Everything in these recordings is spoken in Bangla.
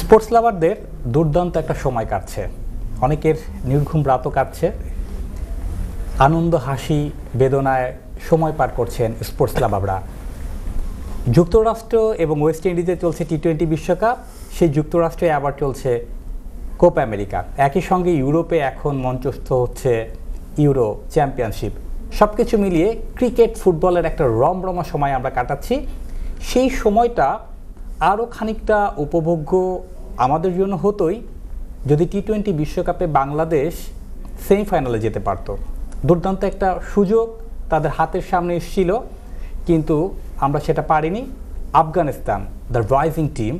স্পোর্টস লাভারদের দুর্দান্ত একটা সময় কাটছে অনেকের নির্ঘুম রাতও কাটছে আনন্দ হাসি বেদনায় সময় পার করছেন স্পোর্টস লাভাররা যুক্তরাষ্ট্র এবং ওয়েস্ট ইন্ডিজে চলছে টি টোয়েন্টি বিশ্বকাপ সেই যুক্তরাষ্ট্রে আবার চলছে কোপ আমেরিকা একই সঙ্গে ইউরোপে এখন মঞ্চস্থ হচ্ছে ইউরো চ্যাম্পিয়নশিপ সব কিছু মিলিয়ে ক্রিকেট ফুটবলের একটা রমরমা সময় আমরা কাটাচ্ছি সেই সময়টা আরও খানিকটা উপভোগ্য আমাদের জন্য হতোই যদি টি টোয়েন্টি বিশ্বকাপে বাংলাদেশ সেমিফাইনালে যেতে পারত দুর্দান্ত একটা সুযোগ তাদের হাতের সামনে এসেছিল কিন্তু আমরা সেটা পারিনি আফগানিস্তান দ্য রাইজিং টিম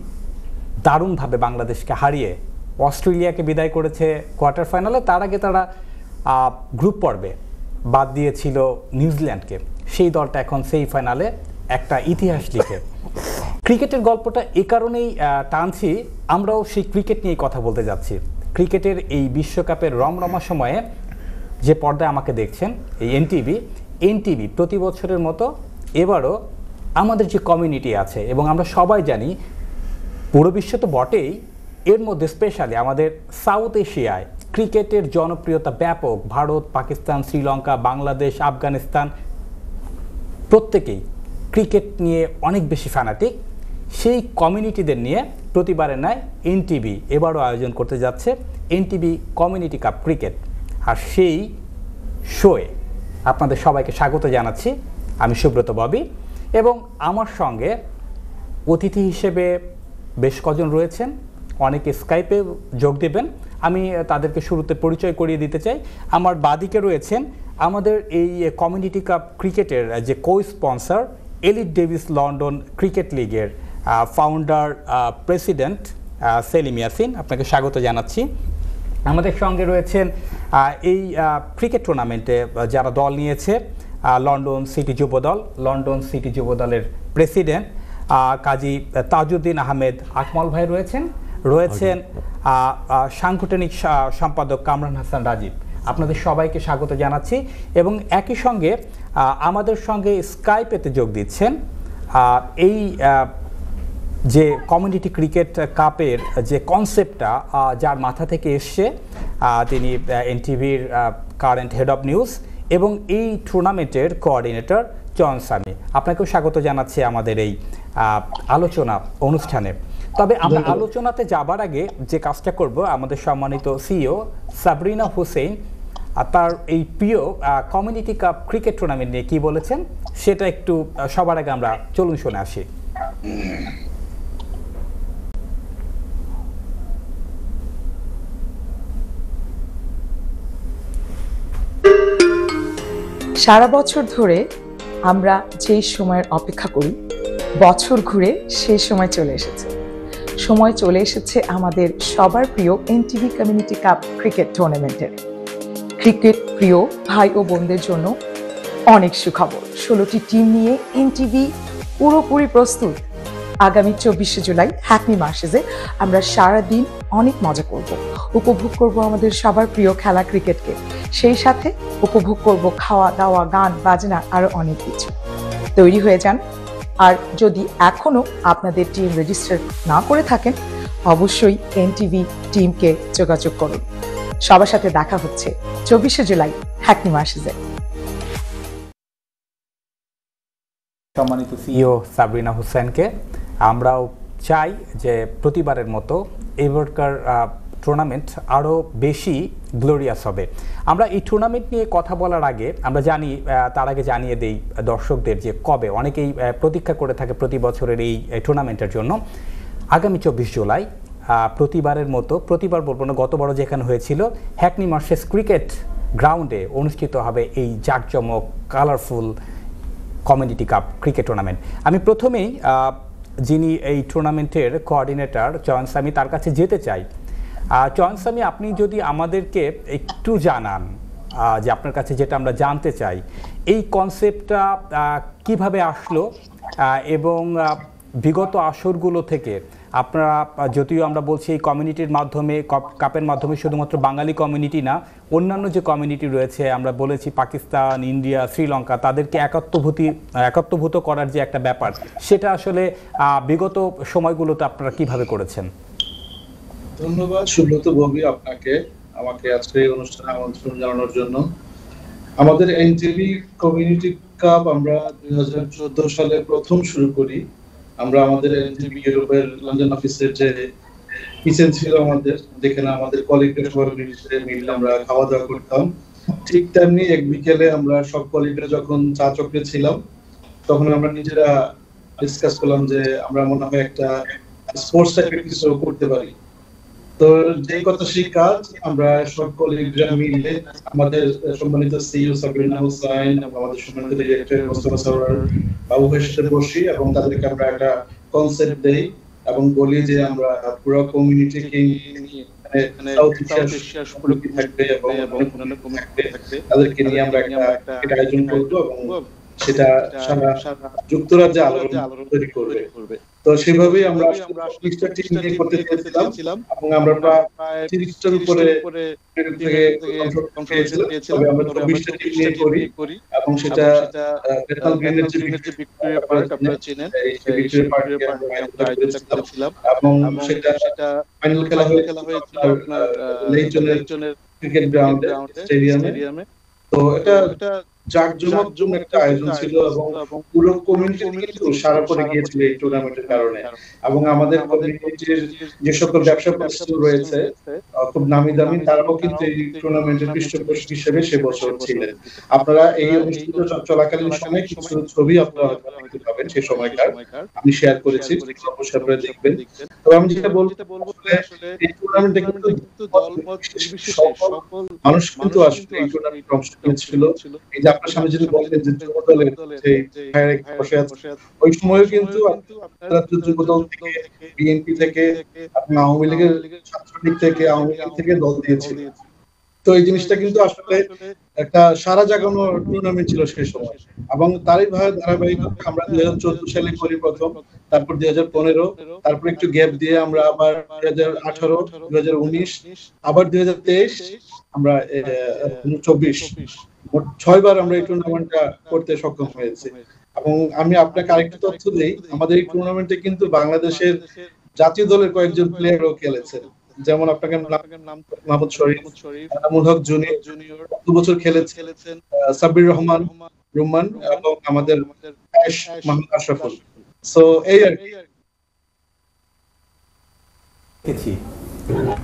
দারুণভাবে বাংলাদেশকে হারিয়ে অস্ট্রেলিয়াকে বিদায় করেছে কোয়ার্টার ফাইনালে তার আগে তারা গ্রুপ পর্বে বাদ দিয়েছিল নিউজিল্যান্ডকে সেই দলটা এখন সেই ফাইনালে একটা ইতিহাস লিখে ক্রিকেটের গল্পটা এ কারণেই টানছি আমরাও সেই ক্রিকেট নিয়ে কথা বলতে যাচ্ছি ক্রিকেটের এই বিশ্বকাপের রমরমা সময়ে যে পর্দায় আমাকে দেখছেন এই এনটিভি এনটিভি প্রতি বছরের মতো এবারও আমাদের যে কমিউনিটি আছে এবং আমরা সবাই জানি পুরো বিশ্ব তো বটেই এর মধ্যে স্পেশালি আমাদের সাউথ এশিয়ায় ক্রিকেটের জনপ্রিয়তা ব্যাপক ভারত পাকিস্তান শ্রীলঙ্কা বাংলাদেশ আফগানিস্তান প্রত্যেকেই ক্রিকেট নিয়ে অনেক বেশি ফ্যানাটিক সেই কমিউনিটিদের নিয়ে প্রতিবারের ন্যায় এনটিভি এবারও আয়োজন করতে যাচ্ছে এনটিভি কমিউনিটি কাপ ক্রিকেট আর সেই শোয়ে আপনাদের সবাইকে স্বাগত জানাচ্ছি আমি সুব্রত ববি এবং আমার সঙ্গে অতিথি হিসেবে বেশ কজন রয়েছেন অনেকে স্কাইপে যোগ দেবেন আমি তাদেরকে শুরুতে পরিচয় করিয়ে দিতে চাই আমার বাদিকে রয়েছেন আমাদের এই কমিউনিটি কাপ ক্রিকেটের যে co sponsor Elite Davis London cricket লিগের ফাউন্ডার প্রেসিডেন্ট সেলিম ইয়াসিন আপনাকে স্বাগত জানাচ্ছি আমাদের সঙ্গে রয়েছেন এই ক্রিকেট টুর্নামেন্টে যারা দল নিয়েছে লন্ডন সিটি যুব দল লন্ডন সিটি যুব দলের প্রেসিডেন্ট কাজী তাজউদ্দিন আহমেদ আকমল ভাই রয়েছেন রয়েছেন সাংগঠনিক সম্পাদক কামরান হাসান রাজীব আপনাদের সবাইকে স্বাগত জানাচ্ছি এবং একই সঙ্গে আমাদের সঙ্গে স্কাইপেতে যোগ দিচ্ছেন এই যে কমিউনিটি ক্রিকেট কাপের যে কনসেপ্টটা যার মাথা থেকে এসছে তিনি এনটিভির কারেন্ট হেড অফ নিউজ এবং এই টুর্নামেন্টের কোঅর্ডিনেটর চন সামি আপনাকেও স্বাগত জানাচ্ছি আমাদের এই আলোচনা অনুষ্ঠানে তবে আমরা আলোচনাতে যাবার আগে যে কাজটা করব আমাদের সম্মানিত সিও সাবরিনা হুসেন তার এই প্রিয় কমিউনিটি কাপ ক্রিকেট টুর্নামেন্ট নিয়ে কি বলেছেন সেটা একটু সবার আগে আমরা চলুন শুনে আসি সারা বছর ধরে আমরা যেই সময়ের অপেক্ষা করি বছর ঘুরে সেই সময় চলে এসেছে সময় চলে এসেছে আমাদের সবার প্রিয় এনটিভি কমিউনিটি কাপ ক্রিকেট টুর্নামেন্টের ক্রিকেট প্রিয় ভাই ও বোনদের জন্য অনেক সুখবর ষোলোটি টিম নিয়ে এনটিভি পুরোপুরি প্রস্তুত আগামী চব্বিশে জুলাই হ্যাপি মার্সেজে আমরা সারা দিন অনেক মজা করব উপভোগ করব আমাদের সবার প্রিয় খেলা ক্রিকেটকে সেই সাথে উপভোগ করব খাওয়া দাওয়া গান বাজনা আরও অনেক কিছু তৈরি হয়ে যান আর যদি এখনও আপনাদের টিম রেজিস্টার না করে থাকেন অবশ্যই এনটিভি টিমকে যোগাযোগ করুন সবার সাথে দেখা হচ্ছে চব্বিশে জুলাই হ্যাকনি মার্সেজে সম্মানিত সিইও e সাবরিনা হোসেনকে আমরাও চাই যে প্রতিবারের মতো এবারকার টুর্নামেন্ট আরও বেশি গ্লোরিয়াস হবে আমরা এই টুর্নামেন্ট নিয়ে কথা বলার আগে আমরা জানি তার আগে জানিয়ে দেই দর্শকদের যে কবে অনেকেই প্রতীক্ষা করে থাকে প্রতি বছরের এই টুর্নামেন্টের জন্য আগামী চব্বিশ জুলাই প্রতিবারের মতো প্রতিবার বলবো না গত বড় যেখানে হয়েছিল হ্যাকনি মার্শেস ক্রিকেট গ্রাউন্ডে অনুষ্ঠিত হবে এই জাঁকজমক colourful community cup cricket tournament আমি প্রথমেই যিনি এই টুর্নামেন্টের কোঅর্ডিনেটর চয়ন স্বামী তার কাছে যেতে চাই চয়ন স্বামী আপনি যদি আমাদেরকে একটু জানান যে আপনার কাছে যেটা আমরা জানতে চাই এই কনসেপ্টটা কিভাবে আসলো এবং বিগত আসরগুলো থেকে আপনারা যদিও আমরা বলছি এই কমিউনিটির মাধ্যমে কাপের মাধ্যমে শুধুমাত্র বাঙালি কমিউনিটি না অন্যান্য যে কমিউনিটি রয়েছে আমরা বলেছি পাকিস্তান ইন্ডিয়া শ্রীলঙ্কা তাদেরকে একাত্মভূতি একাত্মভূত করার যে একটা ব্যাপার সেটা আসলে বিগত সময়গুলোতে আপনারা কিভাবে করেছেন ধন্যবাদ সুব্রত ভবি আপনাকে আমাকে আজকে এই অনুষ্ঠানে আমন্ত্রণ জানানোর জন্য আমাদের এনজেবি কমিউনিটি কাপ আমরা দুই সালে প্রথম শুরু করি আমরা আমাদের এনজিবি ইউরোপের লন্ডন অফিসের যে কিচেন ছিল আমাদের যেখানে আমাদের কলিগরা সবাই মিলে আমরা খাওয়া দাওয়া করতাম ঠিক তেমনি এক বিকেলে আমরা সব কলিগরা যখন চা চক্রে ছিলাম তখন আমরা নিজেরা ডিসকাস করলাম যে আমরা মনে হয় একটা স্পোর্টস টাইপের কিছু করতে পারি তো আমরা সব কলিগরা মিলে আমাদের সম্মানিত সিইও e সাবিনা আমাদের সম্মানিত ডিরেক্টর মোস্তফা সরওয়ার বাবু বসি এবং তাদেরকে আমরা একটা কনসেপ্ট দেই এবং বলি যে আমরা পুরো তাদেরকে নিয়ে আমরা একটা আয়োজন করবো এবং সেটা সারা যুক্তরাজ্যে আলোচনা করবে তো সেভাবেই আমরা তিরিশটা টিম নিয়ে করতে চেয়েছিলাম এবং আমরা প্রায় উপরে থেকে টিম নিয়ে করি এবং সেটা যে ভিক্টোরিয়া পার্ক আপনারা চেনেন ভিক্টোরিয়া এবং সেটা ফাইনাল খেলা হয়েছিল আপনার লেইটনের ক্রিকেট গ্রাউন্ডে স্টেডিয়ামে তো এটা জাঁকজমক জন্য একটা আয়োজন ছিল এবং পুরো কমিউনিটি কিন্তু সারা পড়ে গিয়েছিল এই টুর্নামেন্টের কারণে এবং আমাদের কমিউনিটির যে সকল ব্যবসা প্রতিষ্ঠান রয়েছে খুব নামি দামি তারাও কিন্তু এই টুর্নামেন্টের পৃষ্ঠপোষক হিসেবে সে বছর ছিলেন আপনারা এই অনুষ্ঠিত চলাকালীন সময় কিছু ছবি আপনারা দেখতে পাবেন সে সময়কার আমি শেয়ার করেছি অবশ্যই আপনারা দেখবেন তো আমি যেটা বলতে বলবো এই টুর্নামেন্টে কিন্তু সকল মানুষ কিন্তু আসলে এই টুর্নামেন্টে অংশগ্রহণ ছিল এই আপনার বলেন যে যুগদলের বসে আছে ওই সময়ও কিন্তু যুগদল থেকে বিএনপি থেকে আপনার আওয়ামী লীগের ছাত্রলীগ থেকে আওয়ামী লীগ থেকে দল তো এই জিনিসটা কিন্তু আসলে একটা সারা জাগানো টুর্নামেন্ট ছিল সেই সময় এবং তারই ভাবে ধারাবাহিক আমরা দুই হাজার চোদ্দ সালে করি প্রথম তারপর দুই হাজার পনেরো তারপর একটু গ্যাপ দিয়ে আমরা আবার দুই হাজার আঠারো দুই হাজার উনিশ আবার দুই হাজার তেইশ আমরা হ্যাঁ, হ্যাঁ, হ্যাঁ, চব্বিশ ছয় বার আমরা এই টুর্নামেন্টটা করতে সক্ষম হয়েছি এবং আমি আপনাকে আরেকটা তথ্য দিই আমাদের এই টুর্নামেন্টে কিন্তু বাংলাদেশের জাতীয় দলের কয়েকজন প্লেয়ারও খেলেছেন যেমন আপনাকে মাহমুদ শরীফ আনামুল হক জুনিয়র দু বছর খেলেছেন সাব্বির রহমান রুমান এবং আমাদের মাহমুদ আশরাফুল সো এই আর কি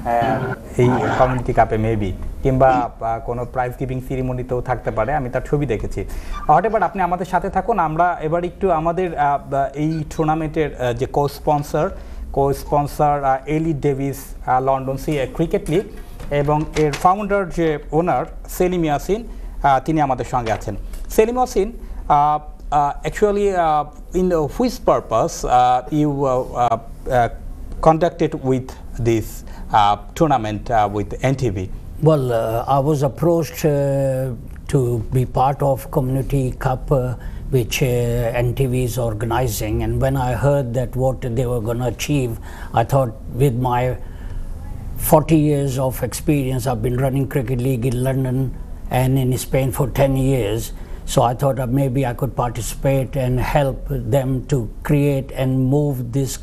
হ্যাঁ, এই কমিউনিটি কাপে মেবি কিংবা কোনো প্রাইজ গিভিং সিরিমনিতেও থাকতে পারে আমি তার ছবি দেখেছি হোয়াট এবার আপনি আমাদের সাথে থাকুন আমরা এবার একটু আমাদের এই টুর্নামেন্টের যে co sponsor co sponsor Ellie Davis London C cricket league এবং এর ফাউন্ডার যে ওনার সেলিম ইয়াসিন তিনি আমাদের সঙ্গে আছেন Selim Yasin actually in which purpose you contacted with this uh, tournament uh, with NTV? Well, uh, I was approached to be part of Community Cup which uh, NTV is organizing. And when I heard that what they were going to achieve, I thought with my 40 years of experience, I've been running Cricket League in London and in Spain for 10 years. So I thought maybe I could participate and help them to create and move this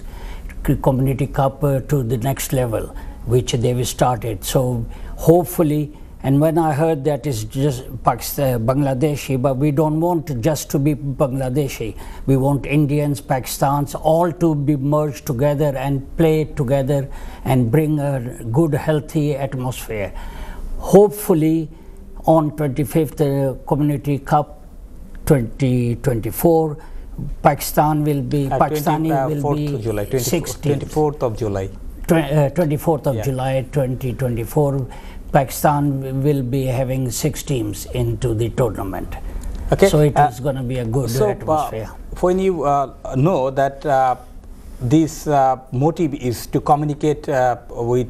community cup to the next level, which they've started. So hopefully, and when I heard that it's just Pakistan, uh, Bangladeshi, but we don't want just to be Bangladeshi. We want Indians, Pakistans, all to be merged together and play together and bring a good, healthy atmosphere. Hopefully, on 25th uh, Community Cup 2024, Pakistan will be uh, Pakistani 20, uh, will be July, 24th, 24th of July. 24th uh, of yeah. July 2024, Pakistan will be having six teams into the tournament. Okay. So it uh, is going to be a good so, atmosphere. when you know that this motive is to communicate with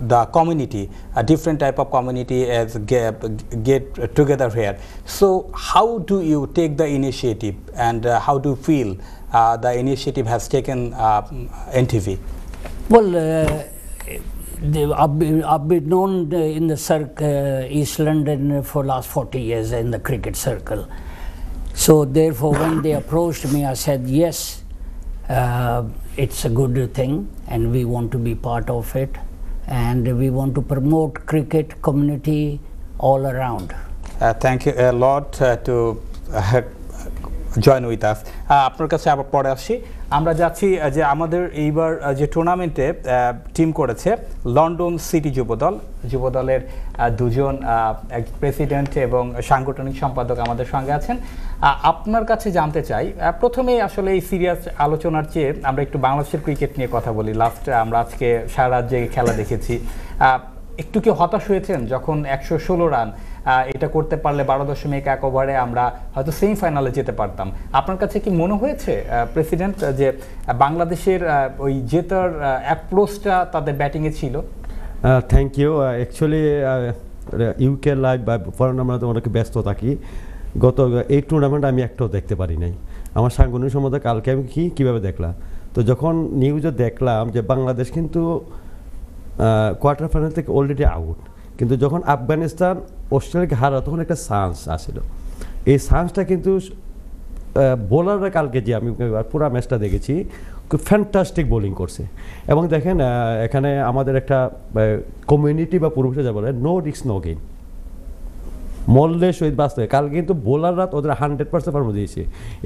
the community, a different type of community as get, get together here. So how do you take the initiative and uh, how do you feel uh, the initiative has taken uh, NTV? Well, uh, I've, I've been known uh, in the circ, uh, East London for last 40 years in the cricket circle. So therefore, when they approached me, I said, yes, uh, it's a good thing and we want to be part of it. and we want to promote cricket community all around. Uh, thank you a lot uh, to uh, join with us আপনার কাছে আবার পরে আসছি আমরা যাচ্ছি যে আমাদের এইবার যে টুর্নামেন্টে টিম করেছে লন্ডন সিটি যুবদল যুবদলের দুজন প্রেসিডেন্ট এবং সাংগঠনিক সম্পাদক আমাদের সঙ্গে আছেন আপনার কাছে জানতে চাই প্রথমে আসলে এই সিরিয়াস আলোচনার চেয়ে আমরা একটু বাংলাদেশের ক্রিকেট নিয়ে কথা বলি লাস্ট আমরা আজকে সারা রাত জেগে খেলা দেখেছি একটু কি হতাশ হয়েছেন যখন একশো ষোলো রান এটা করতে পারলে বারো দশমিক এক ওভারে আমরা হয়তো সেমিফাইনালে যেতে পারতাম আপনার কাছে কি মনে হয়েছে প্রেসিডেন্ট যে বাংলাদেশের ওই জেতার অ্যাপ্রোচটা তাদের ব্যাটিংয়ে ছিল thank you actually UK live বা ফরেন আমরা তো অনেক ব্যস্ত থাকি গত এই টুর্নামেন্ট আমি একটাও দেখতে পারি নাই আমার সাংগঠনিক সম্বন্ধে কালকে আমি কী কীভাবে দেখলাম তো যখন নিউজে দেখলাম যে বাংলাদেশ কিন্তু কোয়ার্টার ফাইনাল থেকে অলরেডি আউট কিন্তু যখন আফগানিস্তান অস্ট্রেলিয়াকে হারা তখন একটা চান্স আসিল এই চান্সটা কিন্তু বোলাররা কালকে যে আমি পুরো ম্যাচটা দেখেছি খুব ফ্যান্টাস্টিক বোলিং করছে এবং দেখেন এখানে আমাদের একটা কমিউনিটি বা পুরুষে যা বলে নো রিক্স নো গেইন মল্লে সহিত বাস্তবে কাল কিন্তু বোলাররা ওদের হান্ড্রেড পার্সেন্ট পারফর্ম দিয়েছে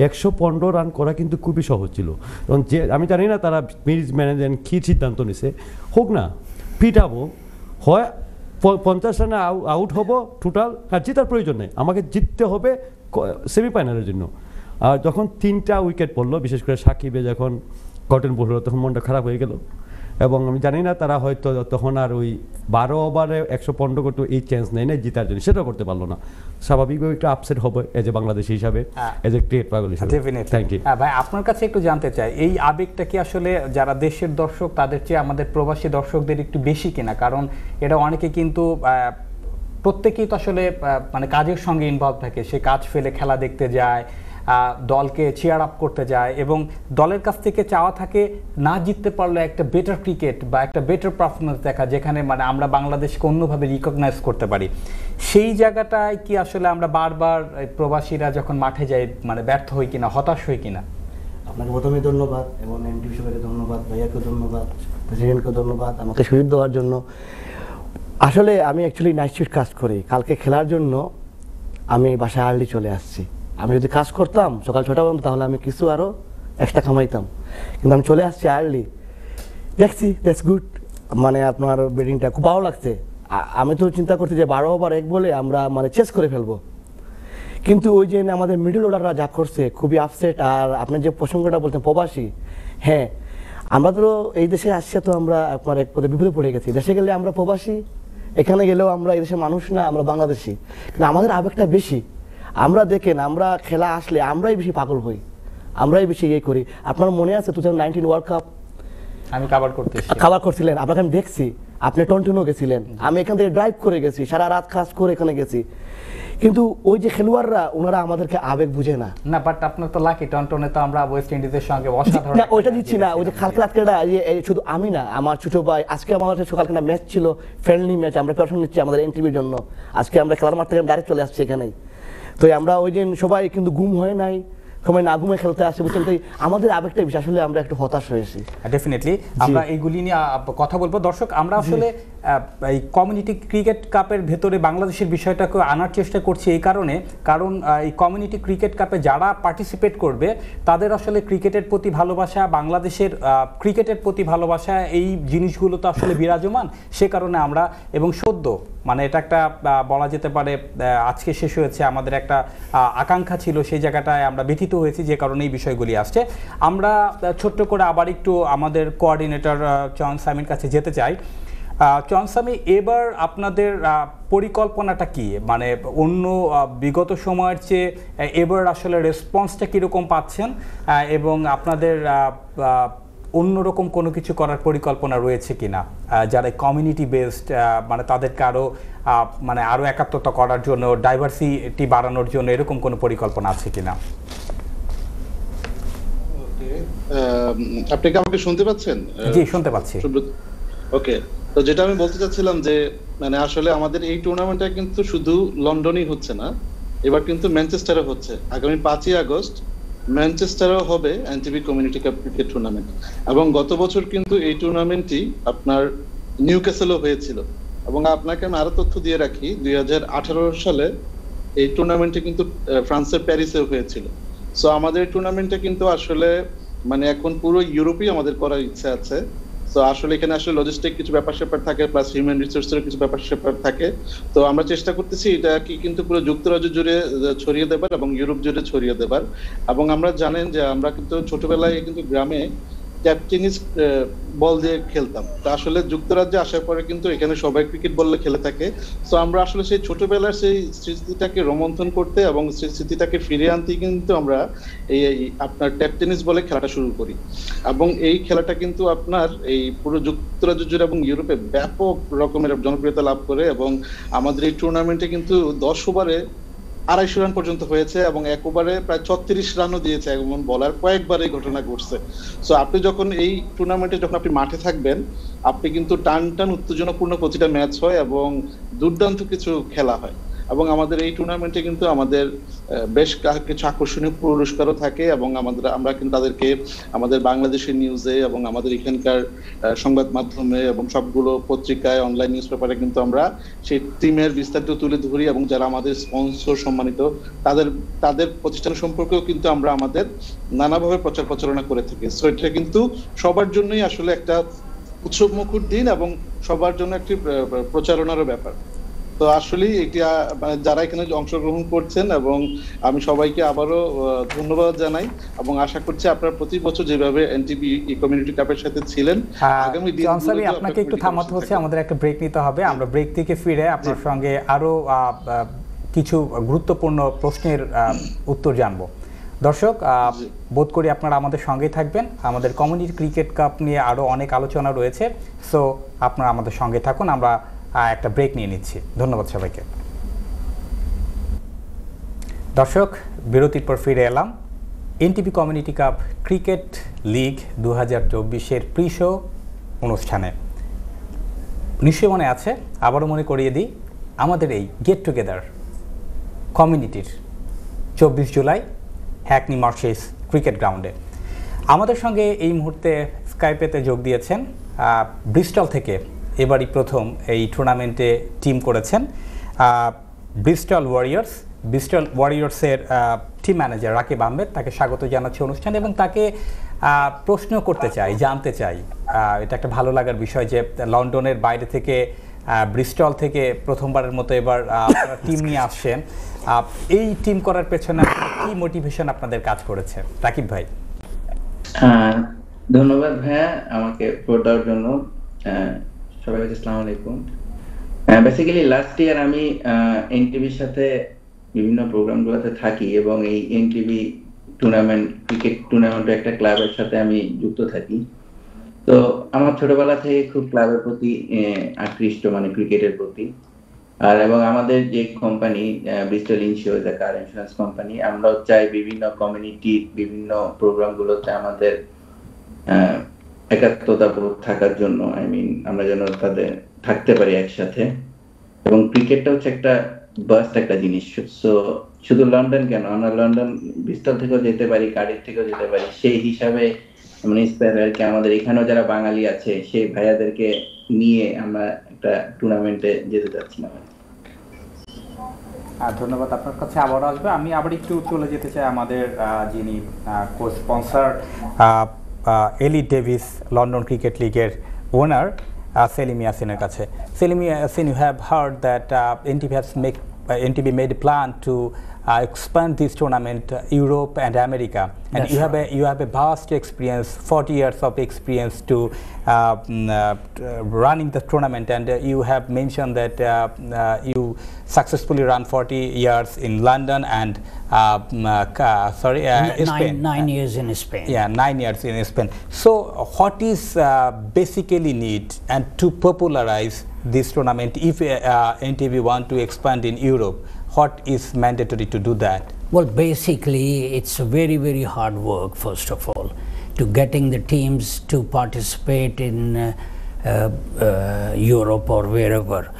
একশো পনেরো রান করা কিন্তু খুবই সহজ ছিল কারণ যে আমি জানি না তারা মিরিজ ম্যানেজমেন্ট কী সিদ্ধান্ত নিছে হোক না পিটাবো হয় পঞ্চাশ রানে আউট হবো টোটাল আর জিতার প্রয়োজন নেই আমাকে জিততে হবে সেমিফাইনালের জন্য আর যখন তিনটা উইকেট পড়লো বিশেষ করে সাকিবে যখন কটন পড়লো তখন মনটা খারাপ হয়ে গেল এবং আমি জানি না তারা হয়তো তখন আর ওই বারো ওভারে একশো পনেরো কোটি এই চান্স নেই না জিতার জন্য সেটাও করতে পারলো না স্বাভাবিকভাবে একটু আপসেট হবে এজ এ বাংলাদেশ হিসাবে এজ এ ক্রিকেট পাগল থ্যাংক ইউ ভাই আপনার কাছে একটু জানতে চাই এই আবেগটা কি আসলে যারা দেশের দর্শক তাদের চেয়ে আমাদের প্রবাসী দর্শকদের একটু বেশি কিনা কারণ এটা অনেকে কিন্তু প্রত্যেকেই তো আসলে মানে কাজের সঙ্গে ইনভলভ থাকে সে কাজ ফেলে খেলা দেখতে যায় দলকে চেয়ার আপ করতে যায় এবং দলের কাছ থেকে চাওয়া থাকে না জিততে পারলে একটা বেটার ক্রিকেট বা একটা বেটার পারফরমেন্স দেখা যেখানে মানে আমরা বাংলাদেশকে অন্যভাবে রিকগনাইজ করতে পারি সেই জায়গাটায় কি আসলে আমরা বারবার প্রবাসীরা যখন মাঠে যাই মানে ব্যর্থ হই কিনা হতাশ হই কিনা আপনাকে প্রথমে ধন্যবাদ এবং এমটি সবাইকে ধন্যবাদ ভাইয়াকে ধন্যবাদ প্রেসিডেন্টকে ধন্যবাদ আমাকে সুযোগ দেওয়ার জন্য আসলে আমি অ্যাকচুয়ালি নাইট শিফট কাজ করি কালকে খেলার জন্য আমি বাসায় আর্লি চলে আসছি আমি যদি কাজ করতাম সকাল ছটা পর্যন্ত তাহলে আমি কিছু আরও এক্সট্রা কামাইতাম কিন্তু আমি চলে আসছি আর্লি দেখছি দ্যাটস গুড মানে আপনার ব্যাটিংটা খুব ভালো লাগছে আমি তো চিন্তা করছি যে বারো ওভার এক বলে আমরা মানে চেস করে ফেলবো কিন্তু ওই যে আমাদের মিডল অর্ডাররা যা করছে খুবই আপসেট আর আপনি যে প্রসঙ্গটা বলছেন প্রবাসী হ্যাঁ আমরা তো এই দেশে আসছে তো আমরা আপনার এক পদে বিপদে পড়ে গেছি দেশে গেলে আমরা প্রবাসী এখানে গেলেও আমরা এই দেশের মানুষ না আমরা বাংলাদেশি কিন্তু আমাদের আবেগটা বেশি আমরা দেখেন আমরা খেলা আসলে আমরাই বেশি পাগল হই আমরাই বেশি ইয়ে করি আপনার মনে আছে টু থাউজেন্ড ওয়ার্ল্ড কাপ আমি কাভার করতে কাভার করছিলেন আপনাকে আমি দেখছি আপনি টনটনও গেছিলেন আমি এখান থেকে ড্রাইভ করে গেছি সারা রাত কাজ করে এখানে গেছি কিন্তু ওই যে খেলোয়াড়রা ওনারা আমাদেরকে আবেগ বুঝে না না বাট আপনার তো লাকি টনটনে তো আমরা ওয়েস্ট ইন্ডিজের সঙ্গে অসাধারণ না ওইটা দিচ্ছি না ওই যে কালকে রাতকেটা শুধু আমি না আমার ছোট ভাই আজকে আমাদের সকাল ম্যাচ ছিল ফ্রেন্ডলি ম্যাচ আমরা প্রশ্ন নিচ্ছি আমাদের এন্ট্রিভির জন্য আজকে আমরা খেলার মাঠ থেকে ডাইরেক্ট চলে আসছি এখানেই তো আমরা ওই দিন সবাই কিন্তু গুম হয় নাই সময় না ঘুমে খেলতে আসে বুঝছেন তাই আমাদের আবেগটা বেশি আসলে আমরা একটু হতাশ হয়েছি ডেফিনেটলি আমরা এইগুলি নিয়ে কথা বলবো দর্শক আমরা আসলে এই কমিউনিটি ক্রিকেট কাপের ভেতরে বাংলাদেশের বিষয়টাকে আনার চেষ্টা করছি এই কারণে কারণ এই কমিউনিটি ক্রিকেট কাপে যারা পার্টিসিপেট করবে তাদের আসলে ক্রিকেটের প্রতি ভালোবাসা বাংলাদেশের ক্রিকেটের প্রতি ভালোবাসা এই জিনিসগুলো তো আসলে বিরাজমান সে কারণে আমরা এবং সদ্য মানে এটা একটা বলা যেতে পারে আজকে শেষ হয়েছে আমাদের একটা আকাঙ্ক্ষা ছিল সেই জায়গাটায় আমরা ব্যথিত হয়েছি যে কারণে এই বিষয়গুলি আসছে আমরা ছোট্ট করে আবার একটু আমাদের কোয়ার্ডিনেটর চয়ন সামির কাছে যেতে চাই চনসামি এবার আপনাদের পরিকল্পনাটা কি মানে অন্য বিগত সময়ের চেয়ে এবার আসলে রেসপন্সটা কীরকম পাচ্ছেন এবং আপনাদের অন্যরকম কোনো কিছু করার পরিকল্পনা রয়েছে কি না যারা কমিউনিটি বেসড মানে তাদেরকে আরও মানে আরও একাত্মতা করার জন্য ডাইভার্সিটি বাড়ানোর জন্য এরকম কোনো পরিকল্পনা আছে কি না আপনি কি আমাকে শুনতে পাচ্ছেন জি শুনতে পাচ্ছি ওকে তো যেটা আমি বলতে চাচ্ছিলাম যে মানে আসলে আমাদের এই টুর্নামেন্টটা কিন্তু শুধু লন্ডনই হচ্ছে না এবার কিন্তু ম্যানচেস্টারে হচ্ছে আগামী পাঁচই আগস্ট ম্যানচেস্টারও হবে NTV community cup cricket tournament এবং গত বছর কিন্তু এই টুর্নামেন্টটি আপনার নিউ ক্যাসেলও হয়েছিল এবং আপনাকে আমি আরো তথ্য দিয়ে রাখি দুই সালে এই টুর্নামেন্টটি কিন্তু ফ্রান্সের প্যারিসেও হয়েছিল সো আমাদের টুর্নামেন্টে কিন্তু আসলে মানে এখন পুরো ইউরোপই আমাদের করার ইচ্ছা আছে তো আসলে এখানে আসলে লজিস্টিক কিছু ব্যাপার স্যাপার থাকে প্লাস হিউম্যান রিসোর্সের কিছু ব্যাপার স্যাপার থাকে তো আমরা চেষ্টা করতেছি এটা কি কিন্তু পুরো যুক্তরাজ্য জুড়ে ছড়িয়ে দেবার এবং ইউরোপ জুড়ে ছড়িয়ে দেবার এবং আমরা জানেন যে আমরা কিন্তু ছোটবেলায় কিন্তু গ্রামে ট্যাপ টেনিস বল দিয়ে খেলতাম তা আসলে যুক্তরাজ্যে আসার পরে কিন্তু এখানে সবাই ক্রিকেট বললে খেলে থাকে তো আমরা আসলে সেই ছোটবেলার সেই স্মৃতিটাকে রোমন্থন করতে এবং সেই স্মৃতিটাকে ফিরে আনতে কিন্তু আমরা এই আপনার ট্যাপ টেনিস বলে খেলাটা শুরু করি এবং এই খেলাটা কিন্তু আপনার এই পুরো যুক্তরাজ্য জুড়ে এবং ইউরোপে ব্যাপক রকমের জনপ্রিয়তা লাভ করে এবং আমাদের এই টুর্নামেন্টে কিন্তু দশ ওভারে আড়াইশো রান পর্যন্ত হয়েছে এবং এক ওভারে প্রায় ছত্রিশ রানও দিয়েছে এমন বলার কয়েকবার এই ঘটনা ঘটছে সো আপনি যখন এই টুর্নামেন্টে যখন আপনি মাঠে থাকবেন আপনি কিন্তু টান টান উত্তেজনাপূর্ণ প্রতিটা ম্যাচ হয় এবং দুর্দান্ত কিছু খেলা হয় এবং আমাদের এই টুর্নামেন্টে কিন্তু আমাদের বেশ কিছু আকর্ষণীয় পুরস্কারও থাকে এবং আমাদের আমরা কিন্তু তাদেরকে আমাদের বাংলাদেশের নিউজে এবং আমাদের এখানকার সংবাদ মাধ্যমে এবং সবগুলো পত্রিকায় অনলাইন নিউজ পেপারে কিন্তু আমরা সেই টিমের বিস্তারিত তুলে ধরি এবং যারা আমাদের স্পন্সর সম্মানিত তাদের তাদের প্রতিষ্ঠান সম্পর্কেও কিন্তু আমরা আমাদের নানাভাবে প্রচার প্রচারণা করে থাকি সো এটা কিন্তু সবার জন্যই আসলে একটা উৎসব মুখর দিন এবং সবার জন্য একটি প্রচারণারও ব্যাপার তো আসলে এটা মানে যারা এখানে অংশগ্রহণ করছেন এবং আমি সবাইকে আবারও ধন্যবাদ জানাই এবং আশা করছি আপনারা প্রতি বছর যেভাবে এনটিপি কমিউনিটি কাপের সাথে ছিলেন হ্যাঁ, আগামী দিন আপনাকে একটু থামাতে হচ্ছে আমাদের একটা ব্রেক নিতে হবে আমরা ব্রেক থেকে ফিরে আপনার সঙ্গে আরো কিছু গুরুত্বপূর্ণ প্রশ্নের উত্তর জানবো দর্শক বোধ করি আপনারা আমাদের সঙ্গে থাকবেন আমাদের কমিউনিটি ক্রিকেট কাপ নিয়ে আরও অনেক আলোচনা রয়েছে সো আপনারা আমাদের সঙ্গে থাকুন আমরা একটা ব্রেক নিয়ে নিচ্ছি ধন্যবাদ সবাইকে দর্শক বিরতির পর ফিরে এলাম NTV community cup cricket league দু হাজার চব্বিশের প্রিশো অনুষ্ঠানে নিশ্চয়ই মনে আছে আবারও মনে করিয়ে দিই আমাদের এই গেট টুগেদার কমিউনিটির চব্বিশ জুলাই হ্যাকনি মার্শেস ক্রিকেট গ্রাউন্ডে আমাদের সঙ্গে এই মুহূর্তে স্কাইপেতে যোগ দিয়েছেন ব্রিস্টল থেকে এবারই প্রথম এই টুর্নামেন্টে টিম করেছেন ব্রিস্টল ওয়ারিয়ার্স ব্রিস্টল ওয়ারিয়ার্সের টিম ম্যানেজার রাকিব আহমেদ তাকে স্বাগত জানাচ্ছি অনুষ্ঠানে এবং তাকে প্রশ্ন করতে চাই জানতে চাই এটা একটা ভালো লাগার বিষয় যে লন্ডনের বাইরে থেকে ব্রিস্টল থেকে প্রথমবারের মতো এবার টিম নিয়ে আসছেন এই টিম করার পেছনে কি মোটিভেশন আপনাদের কাজ করেছে রাকিব ভাই ধন্যবাদ ভাইয়া আমাকে ভোট জন্য সবাইকে আসসালামু আলাইকুম বেসিক্যালি লাস্ট ইয়ার আমি এনটিভির সাথে বিভিন্ন প্রোগ্রামগুলোতে থাকি এবং এই এনটিভি টুর্নামেন্ট ক্রিকেট টুর্নামেন্ট একটা ক্লাবের সাথে আমি যুক্ত থাকি তো আমার ছোটবেলা থেকে খুব ক্লাবের প্রতি আকৃষ্ট মানে ক্রিকেটের প্রতি আর এবং আমাদের যে company Bristol insurance car insurance company আমরা চাই বিভিন্ন কমিউনিটি বিভিন্ন প্রোগ্রামগুলোতে আমাদের একাত্মতা বোধ থাকার জন্য আই মিন আমরা যেন তাদের থাকতে পারি একসাথে এবং ক্রিকেটটা হচ্ছে একটা বাস্ট একটা জিনিস সো শুধু লন্ডন কেন আমরা লন্ডন বিস্তার থেকেও যেতে পারি গাড়ির থেকেও যেতে পারি সেই হিসাবে মানে স্পেনারকে আমাদের এখানেও যারা বাঙালি আছে সেই ভাইয়াদেরকে নিয়ে আমরা একটা টুর্নামেন্টে যেতে চাচ্ছি চাচ্ছিলাম ধন্যবাদ আপনার কাছে আবার আসবে আমি আবার একটু চলে যেতে চাই আমাদের যিনি co sponsor Eli Davis London cricket লিগের ওনার সেলিম ইয়াসিনের কাছে Selim Yasin you have heard that NTV have make NTV made plan to Uh, expand this tournament uh, Europe and America. And That's you have a you have a vast experience, 40 years of experience to uh, mm, running the tournament. And you have mentioned that mm, you successfully ran 40 years in London and mm, sorry, nine, Spain. Nine years in Spain. Yeah, nine years in Spain. So what is basically need and to popularize this tournament if uh, NTV want to expand in Europe? what is mandatory to do that? Well, basically, it's very, very hard work, first of all, to getting the teams to participate in uh, uh, uh Europe or wherever.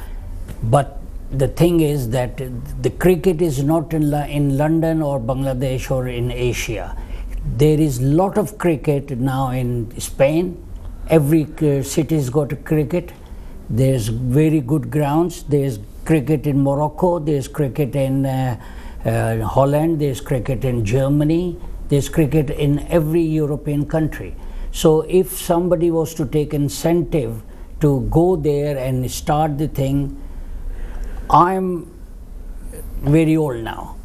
But the thing is that the cricket is not in, La in London or Bangladesh or in Asia. There is lot of cricket now in Spain. Every uh, city's got a cricket. There's very good grounds. There's cricket in Morocco, there's cricket in uh, uh, Holland, there's cricket in Germany, there's cricket in every European country. So if somebody was to take incentive to go there and start the thing, I'm very old now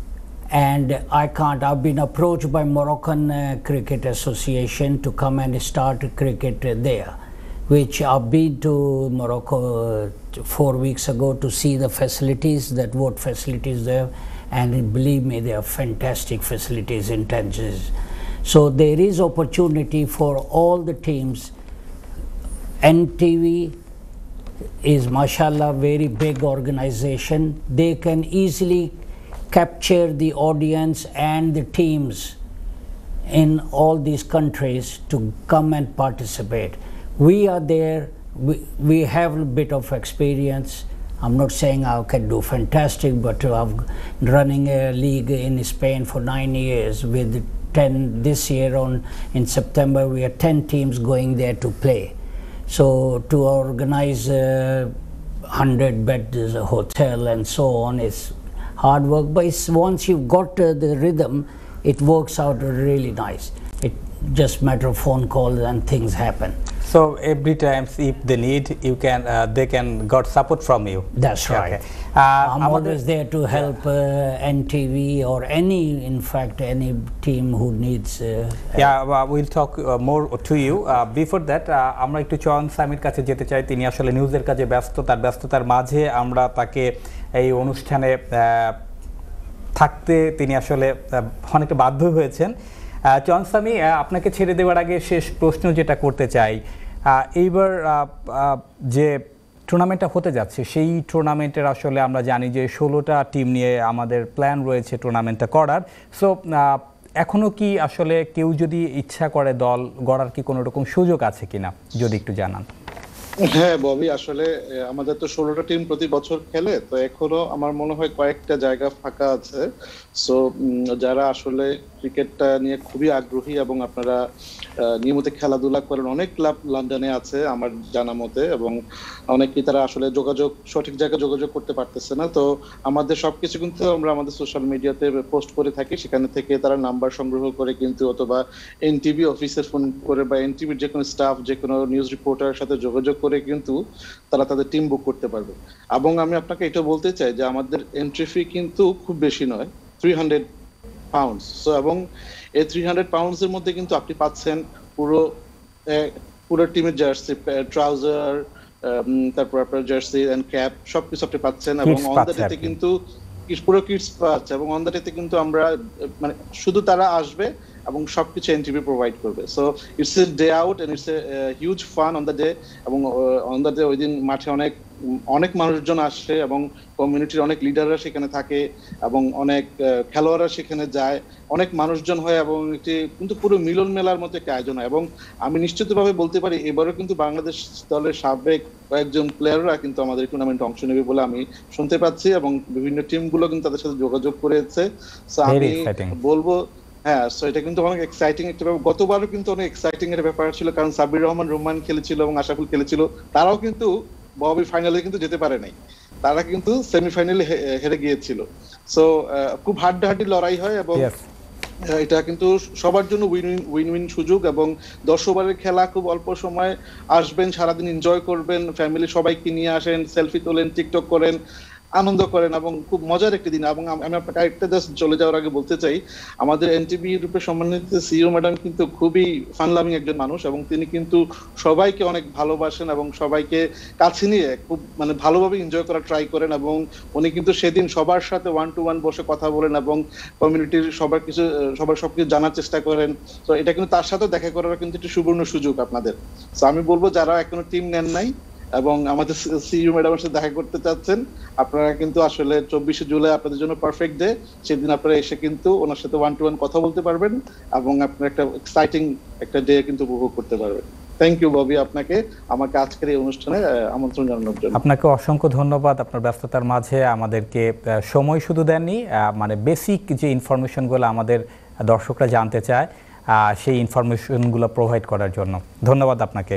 and I can't. I've been approached by Moroccan uh, Cricket Association to come and start cricket uh, there which I've been to Morocco uh, four weeks ago to see the facilities, that what facilities there, and believe me, they are fantastic facilities in Tangiers. So there is opportunity for all the teams. NTV is, mashallah, very big organization. They can easily capture the audience and the teams in all these countries to come and participate we are there, we, we have a bit of experience. I'm not saying I can do fantastic, but I'm running a league in Spain for nine years with 10 this year on in September we are 10 teams going there to play. So to organize a 100 beds, a hotel and so on is hard work, but once you've got uh, the rhythm, it works out really nice. just matter of phone calls and things happen. So every time if they need, you can uh, they can got support from you. That's right. Okay. Uh, I'm I'm always there to help yeah. uh, NTV or any, in fact, any team who needs. Uh, yeah, uh, we'll talk uh, more to you. Uh, before that, I'm like আমরা একটু চয়ন সামির কাছে যেতে চাই তিনি আসলে নিউজের কাজে ব্যস্ত তার ব্যস্ততার মাঝে আমরা তাকে এই অনুষ্ঠানে থাকতে তিনি আসলে অনেকটা বাধ্য হয়েছেন চনসামি আপনাকে ছেড়ে দেওয়ার আগে শেষ প্রশ্ন যেটা করতে চাই এইবার যে টুর্নামেন্টটা হতে যাচ্ছে সেই টুর্নামেন্টের আসলে আমরা জানি যে ষোলোটা টিম নিয়ে আমাদের প্ল্যান রয়েছে টুর্নামেন্টটা করার সো এখনও কি আসলে কেউ যদি ইচ্ছা করে দল গড়ার কি কোনো রকম সুযোগ আছে কিনা যদি একটু জানান হ্যাঁ ববি আসলে আমাদের তো ষোলোটা টিম প্রতি বছর খেলে তো এখনো আমার মনে হয় কয়েকটা জায়গা ফাঁকা আছে সো যারা আসলে ক্রিকেটটা নিয়ে খুবই আগ্রহী এবং আপনারা নিয়মিত খেলাধুলা করেন অনেক ক্লাব লন্ডনে আছে আমার জানা মতে এবং অনেকেই তারা আসলে যোগাযোগ সঠিক জায়গায় যোগাযোগ করতে পারতেছে না তো আমাদের সবকিছু কিন্তু আমরা আমাদের সোশ্যাল মিডিয়াতে পোস্ট করে থাকি সেখানে থেকে তারা নাম্বার সংগ্রহ করে কিন্তু অথবা এনটিভি অফিসে ফোন করে বা এনটিভির যে কোনো স্টাফ যে কোনো নিউজ রিপোর্টারের সাথে যোগাযোগ করে করে কিন্তু তারা তাদের টিম বুক করতে পারবে এবং আমি আপনাকে এটা বলতে চাই যে আমাদের এন্ট্রি ফি কিন্তু খুব বেশি নয় থ্রি হান্ড্রেড পাউন্ডস সো এবং এই থ্রি হান্ড্রেড পাউন্ডস এর মধ্যে কিন্তু আপনি পাচ্ছেন পুরো পুরো টিমের জার্সি ট্রাউজার তারপর আপনার জার্সি এন্ড ক্যাপ সবকিছু আপনি পাচ্ছেন এবং অন দ্য ডেতে কিন্তু পুরো কিটস পাচ্ছে এবং অন দ্য ডেতে কিন্তু আমরা মানে শুধু তারা আসবে এবং সবকিছু এনটিভি প্রোভাইড করবে so it's a day out and it's a huge fun on the day এবং অন দ্য ডে ওই দিন মাঠে অনেক অনেক মানুষজন আসে এবং কমিউনিটির অনেক লিডাররা সেখানে থাকে এবং অনেক uh, খেলোয়াড়রা সেখানে যায় অনেক মানুষজন হয় এবং একটি কিন্তু পুরো মিলন মেলার মতো একটা আয়োজন হয় এবং আমি নিশ্চিতভাবে বলতে পারি এবারও কিন্তু বাংলাদেশ দলের সাবেক কয়েকজন প্লেয়াররা কিন্তু আমাদের টুর্নামেন্টে অংশ নেবে বলে আমি শুনতে পাচ্ছি এবং বিভিন্ন টিমগুলো কিন্তু তাদের সাথে যোগাযোগ করেছে আমি বলবো হ্যাঁ সো এটা কিন্তু অনেক এক্সাইটিং একটা ব্যাপার গতবারও কিন্তু অনেক এক্সাইটিং ব্যাপার ছিল কারণ সাব্বির রহমান রুমান খেলেছিল এবং আশাফুল খেলেছিল তারাও কিন্তু বহাবির ফাইনালে কিন্তু যেতে পারে নাই তারা কিন্তু সেমিফাইনালে হেরে গিয়েছিল সো খুব হাড্ডাহাড্ডি লড়াই হয় এবং এটা কিন্তু সবার জন্য উইন উইন উইন সুযোগ এবং দশ ওভারের খেলা খুব অল্প সময় আসবেন সারাদিন এনজয় করবেন ফ্যামিলি সবাইকে নিয়ে আসেন সেলফি তোলেন টিকটক করেন আনন্দ করেন এবং খুব মজার একটি দিন এবং আমি আপনাকে আরেকটা জাস্ট চলে যাওয়ার আগে বলতে চাই আমাদের এনটিবি রূপে সম্মানিত সিইও ম্যাডাম e কিন্তু খুবই ফানলামিং একজন মানুষ এবং তিনি কিন্তু সবাইকে অনেক ভালোবাসেন এবং সবাইকে কাছে নিয়ে খুব মানে ভালোভাবে এনজয় করা ট্রাই করেন এবং উনি কিন্তু সেদিন সবার সাথে ওয়ান টু ওয়ান বসে কথা বলেন এবং কমিউনিটির সবার কিছু সবার সব কিছু জানার চেষ্টা করেন তো এটা কিন্তু তার সাথে দেখা করার কিন্তু একটি সুবর্ণ সুযোগ আপনাদের তো আমি বলবো যারা এখনো টিম নেন নাই এবং আমাদের সিইউ ম্যাডামের সাথে দেখা করতে চাচ্ছেন আপনারা কিন্তু আসলে চব্বিশে জুলাই আপনাদের জন্য পারফেক্ট ডে সেদিন আপনারা এসে কিন্তু ওনার সাথে ওয়ান টু ওয়ান কথা বলতে পারবেন এবং আপনার একটা এক্সাইটিং একটা ডে কিন্তু উপভোগ করতে পারবেন থ্যাংক ইউ ববি আপনাকে আমাকে আজকের এই অনুষ্ঠানে আমন্ত্রণ জানানোর জন্য আপনাকে অসংখ্য ধন্যবাদ আপনার ব্যস্ততার মাঝে আমাদেরকে সময় শুধু দেননি মানে বেসিক যে ইনফরমেশনগুলো আমাদের দর্শকরা জানতে চায় সেই ইনফরমেশনগুলো প্রোভাইড করার জন্য ধন্যবাদ আপনাকে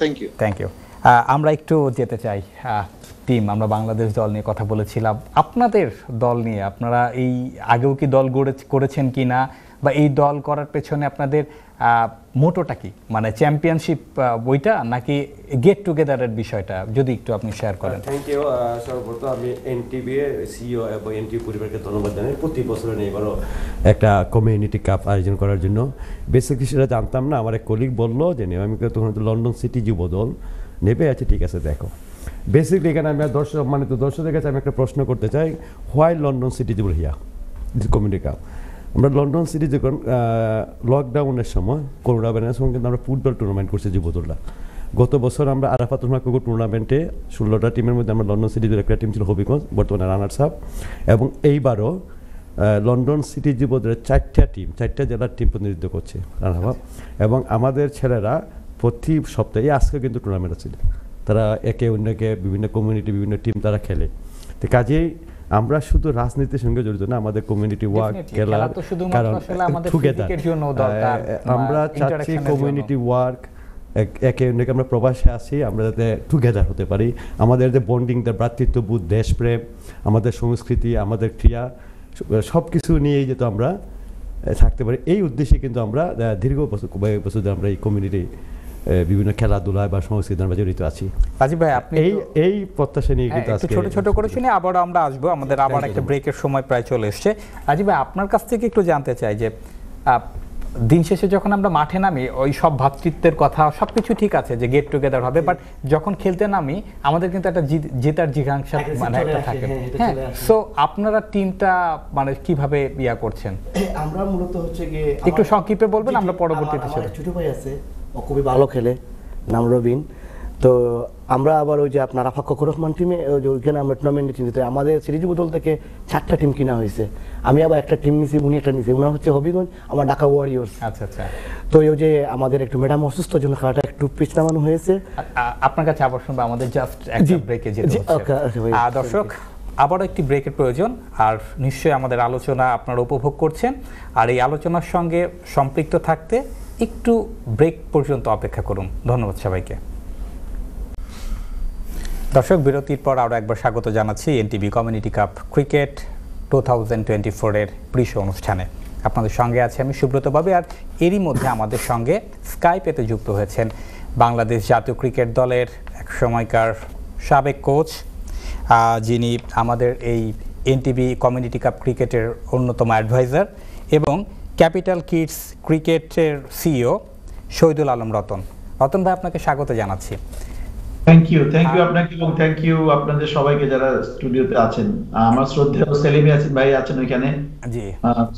থ্যাংক ইউ থ্যাংক ইউ আমরা একটু যেতে চাই টিম আমরা বাংলাদেশ দল নিয়ে কথা বলেছিলাম আপনাদের দল নিয়ে আপনারা এই আগেও কি দল গড়ে করেছেন কি না বা এই দল করার পেছনে আপনাদের মোটোটা কি মানে চ্যাম্পিয়নশিপ বইটা নাকি গেট টুগেদারের বিষয়টা যদি একটু আপনি শেয়ার করেন থ্যাংক ইউ সর্বপ্রথম আমি এনটিবি সিও সিইও এবং এনটিবি পরিবারকে ধন্যবাদ জানাই প্রতি বছর এবারও একটা কমিউনিটি কাপ আয়োজন করার জন্য বেসিক্যালি সেটা জানতাম না আমার এক কলিগ বললো যে নেবে আমি তখন লন্ডন সিটি যুব দল নেবে আছে আচ্ছা, ঠিক আছে দেখো বেসিকলি এখানে আমি দর্শক মানে তো দর্শকদের কাছে আমি একটা প্রশ্ন করতে চাই হোয়াই লন্ডন সিটি যুব হিয়া কমিউনিটি কাপ আমরা লন্ডন সিটি যখন লকডাউনের সময় করোনা ভাইরাসের সময় কিন্তু আমরা ফুটবল টুর্নামেন্ট করছি যুবদুল্লাহ গত বছর আমরা আরাফাত রহমান কুকুর টুর্নামেন্টে ষোলোটা টিমের মধ্যে আমরা লন্ডন সিটির একটা টিম ছিল হবিগঞ্জ বর্তমানে রানার্স আপ এবং এইবারও লন্ডন সিটি যুবদের চারটা টিম চারটা জেলার টিম প্রতিনিধিত্ব করছে রানাভাব এবং আমাদের ছেলেরা প্রতি সপ্তাহে আজকে কিন্তু টুর্নামেন্ট আছে তারা একে অন্যকে বিভিন্ন কমিউনিটি বিভিন্ন টিম তারা খেলে তো কাজেই আমরা শুধু রাজনীতির সঙ্গে জড়িত না আমাদের কমিউনিটি ওয়ার্ক খেলা কারণ আমরা চাচ্ছি কমিউনিটি ওয়ার্ক একে অন্যকে আমরা প্রবাসে আসি আমরা যাতে টুগেদার হতে পারি আমাদের যে বন্ডিং দ্য ভ্রাতৃত্ববোধ দেশপ্রেম আমাদের সংস্কৃতি আমাদের ক্রিয়া সব কিছু নিয়েই যেহেতু আমরা থাকতে পারি এই উদ্দেশ্যে কিন্তু আমরা দীর্ঘ বছর কয়েক বছর আমরা এই কমিউনিটি বিভিন্ন খেলাধুলায় বা সংস্কৃতি আমরা জড়িত আছি রাজীব ভাই আপনি এই এই প্রত্যাশা নিয়ে হ্যাঁ, কিন্তু আজকে ছোট ছোট করে শুনে আবার আমরা আসব আমাদের আবার একটা ব্রেকের সময় প্রায় চলে এসেছে রাজীব ভাই আপনার কাছ থেকে একটু জানতে চাই যে দিন শেষে যখন আমরা মাঠে নামি ওই সব ভাতৃত্বের কথা সব কিছু ঠিক আছে যে গেট টুগেদার হবে বাট যখন খেলতে নামি আমাদের কিন্তু একটা জেতার জিঘাংসা মানে একটা থাকে হ্যাঁ, হ্যাঁ সো আপনারা টিমটা মানে কিভাবে ইয়া করছেন আমরা মূলত হচ্ছে গিয়ে একটু সংক্ষেপে বলবেন আমরা পরবর্তীতে ছোট ভাই আছে ও খুবই ভালো খেলে নাম রবিন তো আমরা আবার ওই যে আপনার আফাক্কর রহমান টিমে ওইখানে আমরা টুর্নামেন্টে চিন্তিত আমাদের সিরিজ বোতল থেকে চারটা টিম কিনা হয়েছে আমি আবার একটা টিম নিছি উনি একটা নিছি উনার হচ্ছে হবিগঞ্জ আমার ঢাকা ওয়ারিয়র্স আচ্ছা আচ্ছা তো ওই যে আমাদের একটু ম্যাডাম অসুস্থ জন্য খেলাটা একটু পিচ নামানো হয়েছে আপনার কাছে আবার শুনবো আমাদের জাস্ট একটা ব্রেকে যেতে দর্শক আবারও একটি ব্রেকের প্রয়োজন আর নিশ্চয়ই আমাদের আলোচনা আপনারা উপভোগ করছেন আর এই আলোচনার সঙ্গে সম্পৃক্ত থাকতে একটু ব্রেক পর্যন্ত অপেক্ষা করুন ধন্যবাদ সবাইকে দর্শক বিরতির পর আরও একবার স্বাগত জানাচ্ছি NTV community cup cricket two thousand twenty ফোরের পৃষ অনুষ্ঠানে আপনাদের সঙ্গে আছে আমি সুব্রতবাবু আর এরই মধ্যে আমাদের সঙ্গে স্কাইপেতে যুক্ত হয়েছেন বাংলাদেশ জাতীয় ক্রিকেট দলের এক সময়কার সাবেক কোচ যিনি আমাদের এই এনটিভি কমিউনিটি কাপ ক্রিকেটের অন্যতম অ্যাডভাইজার এবং ক্যাপিটাল কিডস ক্রিকেটের সিইও শহীদুল আলম রতন রতন ভাই আপনাকে স্বাগত জানাচ্ছি থ্যাংক ইউ থ্যাংক ইউ আপনাকে এবং থ্যাংক ইউ আপনাদের সবাইকে যারা স্টুডিওতে আছেন আমার শ্রদ্ধেয় সেলিম ইয়াসিন ভাই আছেন ওখানে জি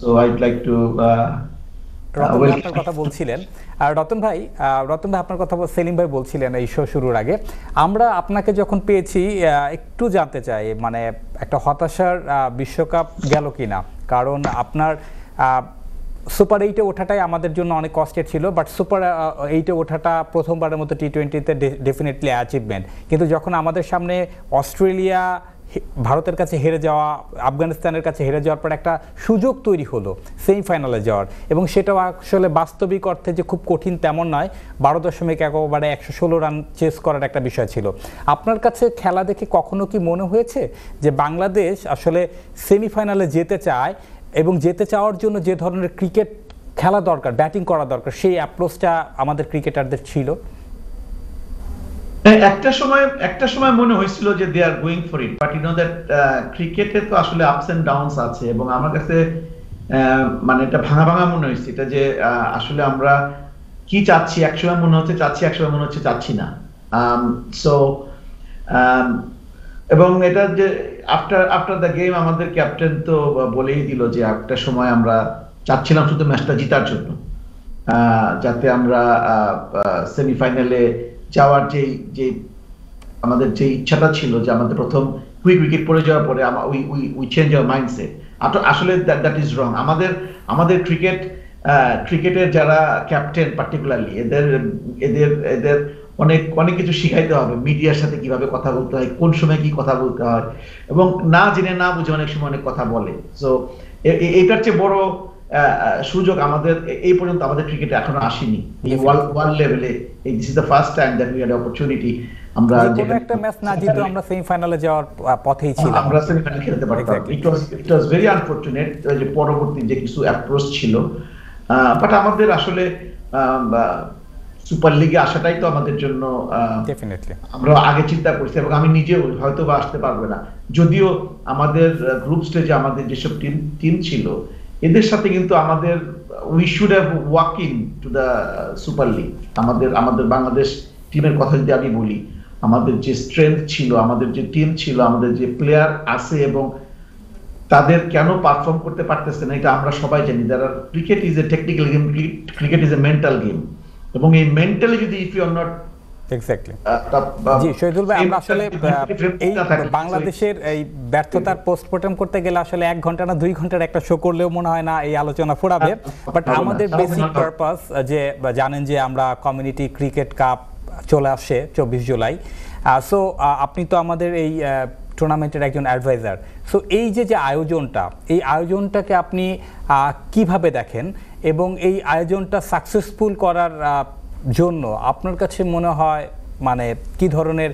সো আইড লাইক টু আপনার কথা বলছিলেন আর রতন ভাই রতন ভাই আপনার কথা সেলিম ভাই বলছিলেন এই শো শুরুর আগে আমরা আপনাকে যখন পেয়েছি একটু জানতে চাই মানে একটা হতাশার বিশ্বকাপ গেল কিনা কারণ আপনার সুপার এইটে ওঠাটাই আমাদের জন্য অনেক কষ্টের ছিল বাট সুপার এইটে ওঠাটা প্রথমবারের মতো টি টোয়েন্টিতে ডেফিনেটলি অ্যাচিভমেন্ট কিন্তু যখন আমাদের সামনে অস্ট্রেলিয়া ভারতের কাছে হেরে যাওয়া আফগানিস্তানের কাছে হেরে যাওয়ার পর একটা সুযোগ তৈরি হলো সেমিফাইনালে যাওয়ার এবং সেটাও আসলে বাস্তবিক অর্থে যে খুব কঠিন তেমন নয় বারো দশমিক একবারে একশো ষোলো রান চেস করার একটা বিষয় ছিল আপনার কাছে খেলা দেখে কখনো কি মনে হয়েছে যে বাংলাদেশ আসলে সেমিফাইনালে যেতে চায় এবং যেতে চাওয়ার জন্য যে ধরনের ক্রিকেট খেলা দরকার ব্যাটিং করা দরকার সেই অ্যাপ্রোচটা আমাদের ক্রিকেটারদের ছিল হ্যাঁ, একটা সময় একটা সময় মনে হয়েছিল যে they are going for it but you know that ক্রিকেটে তো আসলে আপস এন্ড ডাউনস আছে এবং আমার কাছে মানে এটা ভাঙা ভাঙা মনে হয়েছে এটা যে আসলে আমরা কি চাচ্ছি একসময় মনে হচ্ছে চাচ্ছি একসময় মনে হচ্ছে চাচ্ছি না সো এবং এটা যে আফটার আফটার দ্য গেম আমাদের ক্যাপ্টেন তো বলেই দিল যে একটা সময় আমরা চাচ্ছিলাম শুধু ম্যাচটা জিতার জন্য যাতে আমরা সেমিফাইনালে যাওয়ার যেই যে আমাদের যে ইচ্ছাটা ছিল যে আমাদের প্রথম কুইক উইকেট পড়ে যাওয়ার পরে আমার we we we change our mindset আসলে দ্যাট দ্যাট ইজ রং আমাদের আমাদের ক্রিকেট ক্রিকেটের যারা ক্যাপ্টেন পার্টিকুলারলি এদের এদের এদের অনেক অনেক কিছু শিখাইতে হবে মিডিয়ার সাথে কিভাবে কথা বলতে হয় কোন সময় কি কথা বলতে হয় এবং না জেনে না বুঝে অনেক সময় অনেক কথা বলে সো এটার চেয়ে বড় সুযোগ আমাদের এই পর্যন্ত আমাদের ক্রিকেটে এখনো আসেনি ওয়ার্ল্ড লেভেলে এই this is the first time that we had opportunity আমরা একটা ম্যাচ না জিতে আমরা সেমিফাইনালে যাওয়ার পথেই ছিলাম আমরা সেমিফাইনাল খেলতে পারতাম ইট ওয়াজ ইট ওয়াজ ভেরি আনফরচুনেট যে পরবর্তী যে কিছু অ্যাপ্রোচ ছিল বাট আমাদের আসলে সুপার লিগে আসাটাই তো আমাদের জন্য আমরা আগে চিন্তা করছি এবং আমি নিজে হয়তো বা আসতে পারবে না যদিও আমাদের গ্রুপ স্টেজে আমাদের যেসব টিম টিম ছিল এদের সাথে কিন্তু আমাদের we should have walk in to the super league আমাদের আমাদের বাংলাদেশ টিমের কথা যদি আমি বলি আমাদের যে স্ট্রেংথ ছিল আমাদের যে টিম ছিল আমাদের যে প্লেয়ার আছে এবং তাদের কেন পারফর্ম করতে পারতেছে না এটা আমরা সবাই জানি যারা cricket is a technical game cricket is a mental game এবং এই মেন্টালি যদি ইফ ইউ আর নট করতে গেলে আসলে এক ঘন্টা না দুই ঘন্টার একটা শো করলেও মনে হয় না এই আলোচনা ফোরাবে বাট আমাদের বেসিক আচ্ছা, পারপাস যে জানেন যে আমরা কমিউনিটি ক্রিকেট কাপ চলে আসে চব্বিশ জুলাই সো আপনি তো আমাদের এই টুর্নামেন্টের একজন অ্যাডভাইজার সো এই যে যে আয়োজনটা এই আয়োজনটাকে আপনি কিভাবে দেখেন এবং এই আয়োজনটা সাকসেসফুল করার জন্য আপনার কাছে মনে হয় মানে কি ধরনের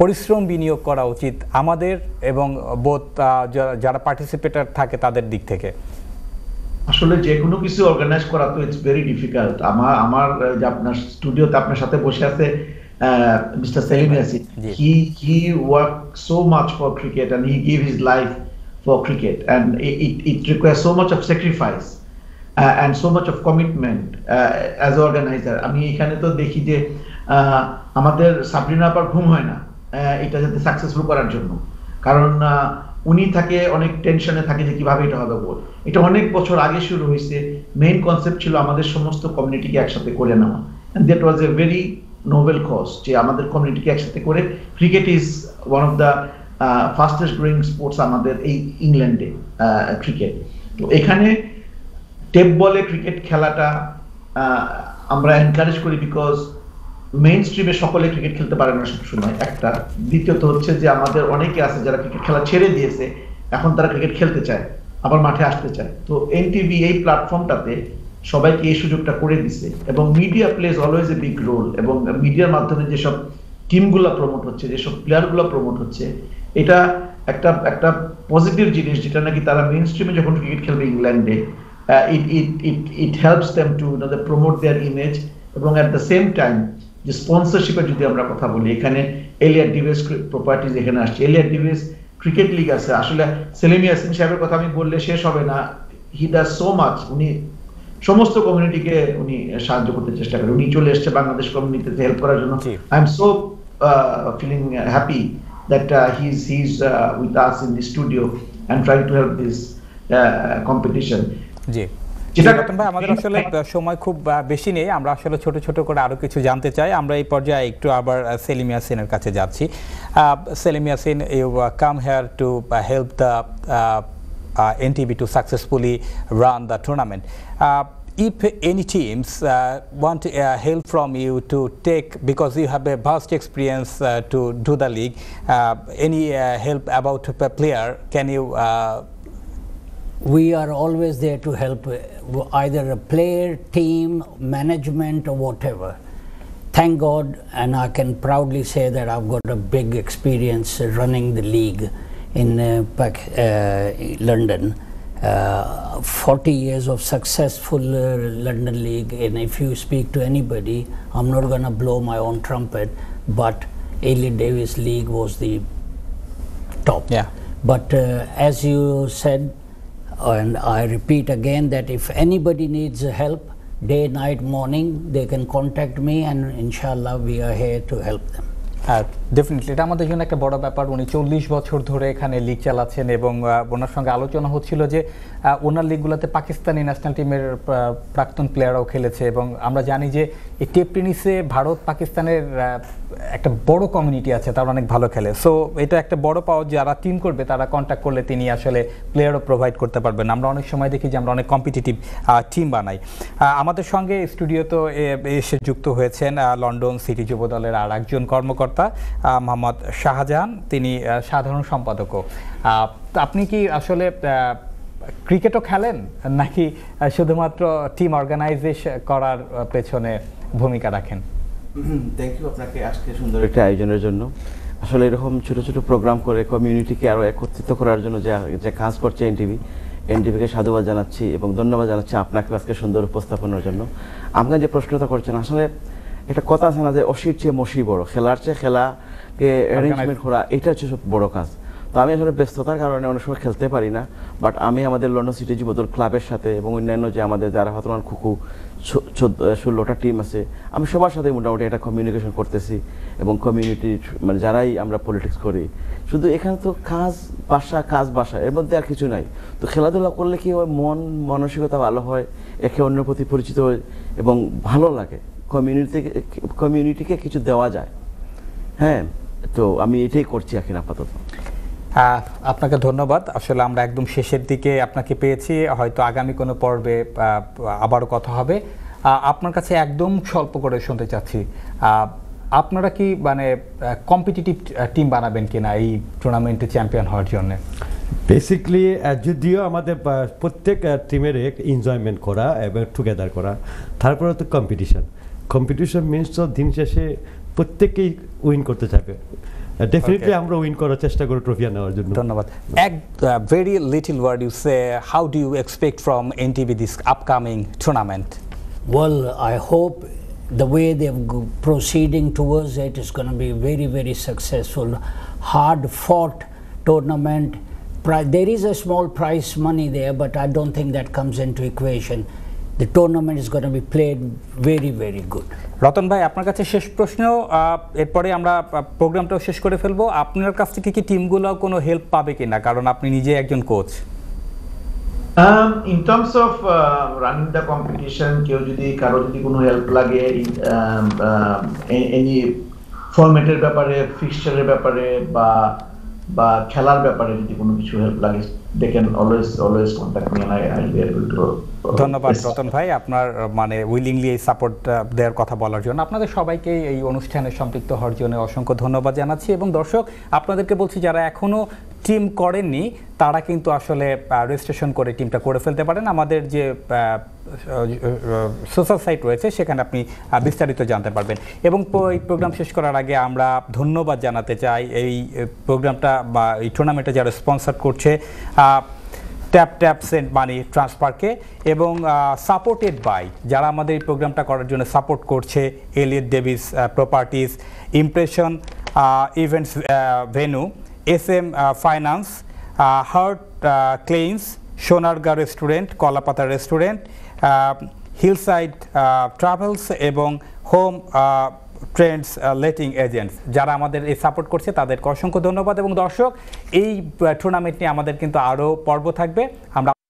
পরিশ্রম বিনিয়োগ করা উচিত আমাদের এবং বোধ যারা পার্টিসিপেটার থাকে তাদের দিক থেকে আসলে যে কোনো কিছু অর্গানাইজ করা তো ইটস ভেরি ডিফিকাল্ট আমার আমার যে আপনার স্টুডিওতে আপনার সাথে বসে আছে uh, Mr. Salim Yassin. Yes. He he worked so much for cricket and he gave his life for cricket, and it, it, it requires so much of sacrifice uh, and so much of commitment uh, as organizer. আমি এখানে তো দেখি যে আমাদের সাবরিনা আপার ঘুম হয় না এটা যাতে সাকসেসফুল করার জন্য কারণ উনি থাকে অনেক টেনশনে থাকে যে কিভাবে এটা হবে বল এটা অনেক বছর আগে শুরু হয়েছে মেইন কনসেপ্ট ছিল আমাদের সমস্ত কমিউনিটিকে একসাথে করে নেওয়া that was a very noble cause যে আমাদের কমিউনিটিকে একসাথে করে cricket is one of the fastest growing sports আমাদের এই ইংল্যান্ডে ক্রিকেট তো এখানে টেপ বলে ক্রিকেট খেলাটা আমরা এনকারেজ করি বিকজ মেইন স্ট্রিমে সকলে ক্রিকেট খেলতে পারে না সবসময় একটা দ্বিতীয়ত হচ্ছে যে আমাদের অনেকে আছে যারা ক্রিকেট খেলা ছেড়ে দিয়েছে এখন তারা ক্রিকেট খেলতে চায় আবার মাঠে আসতে চায় তো এনটিভি এই প্ল্যাটফর্মটাতে সবাইকে এই সুযোগটা করে দিছে এবং media plays always a big role এবং মিডিয়ার মাধ্যমে যেসব টিমগুলো প্রমোট হচ্ছে যেসব প্লেয়ারগুলো প্রমোট হচ্ছে এটা একটা একটা পজিটিভ জিনিস যেটা নাকি তারা মেইন স্ট্রিমে যখন ক্রিকেট খেলবে ইংল্যান্ডে it it it it helps them to they promote their image এবং অ্যাট দ্য সেম টাইম যে স্পন্সরশিপের যদি আমরা কথা বলি এখানে এলিয়ার ডিভেস প্রপার্টিজ এখানে আসছে এলিয়ার ডিভেস ক্রিকেট লিগ আছে আসলে সেলিম ইয়াসিন সাহেবের কথা আমি বললে শেষ হবে না হি ডাজ সো মাচ উনি সমস্ত কমিউনিটিকে উনি সাহায্য করতে চেষ্টা করেন উনি চলে এসছে বাংলাদেশ কমিউনিটিতে হেল্প করার জন্য I am so feeling happy that he is he is with us in the studio and try to help this competition জি আমাদের আসলে সময় খুব বেশি নেই আমরা আসলে ছোট ছোট করে আরো কিছু জানতে চাই আমরা এই পর্যায়ে একটু আবার সেলিম ইয়াসিনের কাছে যাচ্ছি Selim Yasin you come here to help the Uh, NTB to successfully run the tournament uh, if any teams uh, want uh, help from you to take because you have a vast experience uh, to do the league uh, any help about a player can you we are always there to help either a player team management or whatever thank god and i can proudly say that i've got a big experience running the league in uh, back uh, London. Uh, 40 years of successful London League, and if you speak to anybody, I'm not going to blow my own trumpet, but Ailey Davis League was the top. Yeah. But uh, as you said, and I repeat again that if anybody needs help, day, night, morning, they can contact me, and inshallah, we are here to help them. Definitely হ্যাঁ, এটা আমাদের জন্য একটা বড় ব্যাপার উনি চল্লিশ বছর ধরে এখানে লিগ চালাচ্ছেন এবং ওনার সঙ্গে আলোচনা হচ্ছিল যে ওনার লিগগুলোতে পাকিস্তানি ন্যাশনাল টিমের প্রাক্তন প্লেয়াররাও খেলেছে এবং আমরা জানি যে এই টেপ টেনিসে ভারত পাকিস্তানের একটা বড় কমিউনিটি আছে তারা অনেক ভালো খেলে সো এটা একটা বড় পাওয়ার যারা টিম করবে তারা কন্ট্যাক্ট করলে তিনি আসলে প্লেয়ারও প্রোভাইড করতে পারবেন আমরা অনেক সময় দেখি যে আমরা অনেক কম্পিটিটিভ টিম বানাই আমাদের সঙ্গে স্টুডিও তো এসে যুক্ত হয়েছেন লন্ডন সিটি যুব দলের আর একজন কর্মকর্তা মোহাম্মদ শাহজাহান তিনি সাধারণ সম্পাদকও আপনি কি আসলে ক্রিকেটও খেলেন নাকি শুধুমাত্র টিম অর্গানাইজেশন করার পেছনে ভূমিকা রাখেন থ্যাংক ইউ আপনাকে আজকে সুন্দর একটা আয়োজনের জন্য আসলে এরকম ছোট ছোট প্রোগ্রাম করে কমিউনিটিকে আরও একত্রিত করার জন্য যে কাজ করছে এনটিভি এনটিভিকে সাধুবাদ জানাচ্ছি এবং ধন্যবাদ জানাচ্ছি আপনাকে আজকে সুন্দর উপস্থাপনার জন্য আপনার যে প্রশ্নটা করছেন আসলে একটা কথা আছে না যে অসির চেয়ে মসি বড় খেলার চেয়ে খেলাকে অ্যারেঞ্জমেন্ট করা এটা হচ্ছে সব বড় কাজ তো আমি আসলে ব্যস্ততার কারণে অনেক সময় খেলতে পারি না বাট আমি আমাদের লন্ডন সিটি যুবদল ক্লাবের সাথে এবং অন্যান্য যে আমাদের যারা হতমান খুকু ষোলোটা টিম আছে আমি সবার সাথে মোটামুটি একটা কমিউনিকেশন করতেছি এবং কমিউনিটি মানে যারাই আমরা পলিটিক্স করি শুধু এখানে তো কাজ বাসা কাজ বাসা এর মধ্যে আর কিছু নাই তো খেলাধুলা করলে কি হয় মন মানসিকতা ভালো হয় একে অন্যের প্রতি পরিচিত হয় এবং ভালো লাগে কমিউনিটি কমিউনিটিকে কিছু দেওয়া যায় হ্যাঁ তো আমি এটাই করছি এখন আপাতত আপনাকে ধন্যবাদ আসলে আমরা একদম শেষের দিকে আপনাকে পেয়েছি হয়তো আগামী কোনো পর্বে আবারও কথা হবে আপনার কাছে একদম স্বল্প করে শুনতে চাচ্ছি আপনারা কি মানে কম্পিটিটিভ টিম বানাবেন কিনা এই টুর্নামেন্টে চ্যাম্পিয়ন হওয়ার জন্য বেসিকলি যদিও আমাদের প্রত্যেক টিমের এনজয়মেন্ট করা এবং টুগেদার করা তারপরে তো কম্পিটিশন কম্পিটিশন মিনস তো দিন শেষে প্রত্যেকেই উইন করতে চাইবে ডেফিনেটলি আমরা উইন করার চেষ্টা করব ট্রফি নেওয়ার জন্য ধন্যবাদ এক very little word you say how do you expect from NTV this upcoming tournament well I hope the way they're proceeding towards it is going to be very very successful hard fought tournament there is a small prize money there but i don't think that comes into equation the tournament is going to be played very very good Ratan ভাই আপনার কাছে শেষ প্রশ্ন এরপরে আমরা প্রোগ্রামটাও শেষ করে ফেলবো আপনার কাছ থেকে কি টিমগুলো কোনো হেল্প পাবে কিনা কারণ আপনি নিজে একজন coach Um, in terms of uh, running the competition, কেউ যদি কারো যদি কোনো হেল্প লাগে um, um, এনি ফরম্যাটের ব্যাপারে ফিক্সচারের ব্যাপারে বা বা খেলার ব্যাপারে যদি কোনো কিছু হেল্প লাগে Uh, ধন্যবাদ রতন ভাই আপনার মানে উইলিংলি এই সাপোর্ট দেওয়ার কথা বলার জন্য আপনাদের সবাইকে এই অনুষ্ঠানে সম্পৃক্ত হওয়ার জন্য অসংখ্য ধন্যবাদ জানাচ্ছি এবং দর্শক আপনাদেরকে বলছি যারা এখনও টিম করেননি তারা কিন্তু আসলে রেজিস্ট্রেশন করে টিমটা করে ফেলতে পারেন আমাদের যে সোশ্যাল সাইট রয়েছে সেখানে আপনি বিস্তারিত জানতে পারবেন এবং এই প্রোগ্রাম শেষ করার আগে আমরা ধন্যবাদ জানাতে চাই এই প্রোগ্রামটা বা এই টুর্নামেন্টটা যারা স্পন্সার করছে ট্যাপ ট্যাপ সেন্ট মানি ট্রান্সফারকে এবং সাপোর্টেড বাই যারা আমাদের এই প্রোগ্রামটা করার জন্য সাপোর্ট করছে Elliott Davies properties impression events venue S M finance Hart Kleins Sonarga restaurant Kolapata restaurant hillside travels এবং হোম ট্রেন্ডস লেটিং এজেন্টস যারা আমাদের এই সাপোর্ট করছে তাদেরকে অসংখ্য ধন্যবাদ এবং দর্শক এই টুর্নামেন্ট নিয়ে আমাদের কিন্তু আরও পর্ব থাকবে আমরা